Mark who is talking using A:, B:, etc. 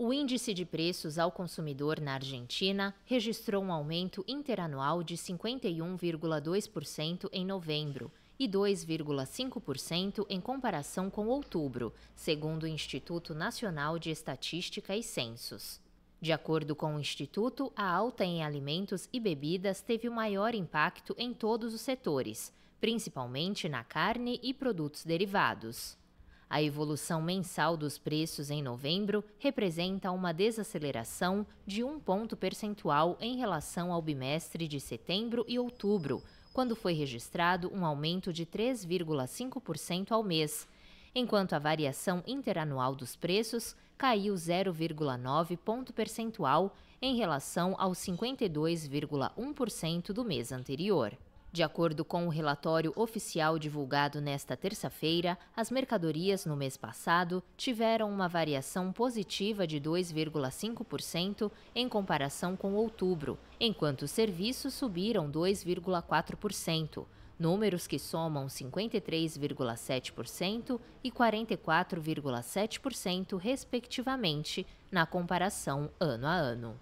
A: O índice de preços ao consumidor na Argentina registrou um aumento interanual de 51,2% em novembro e 2,5% em comparação com outubro, segundo o Instituto Nacional de Estatística e Censos. De acordo com o Instituto, a alta em alimentos e bebidas teve o maior impacto em todos os setores, principalmente na carne e produtos derivados. A evolução mensal dos preços em novembro representa uma desaceleração de um ponto percentual em relação ao bimestre de setembro e outubro, quando foi registrado um aumento de 3,5% ao mês, enquanto a variação interanual dos preços caiu 0,9 ponto percentual em relação aos 52,1% do mês anterior. De acordo com o relatório oficial divulgado nesta terça-feira, as mercadorias no mês passado tiveram uma variação positiva de 2,5% em comparação com outubro, enquanto os serviços subiram 2,4%, números que somam 53,7% e 44,7%, respectivamente, na comparação ano a ano.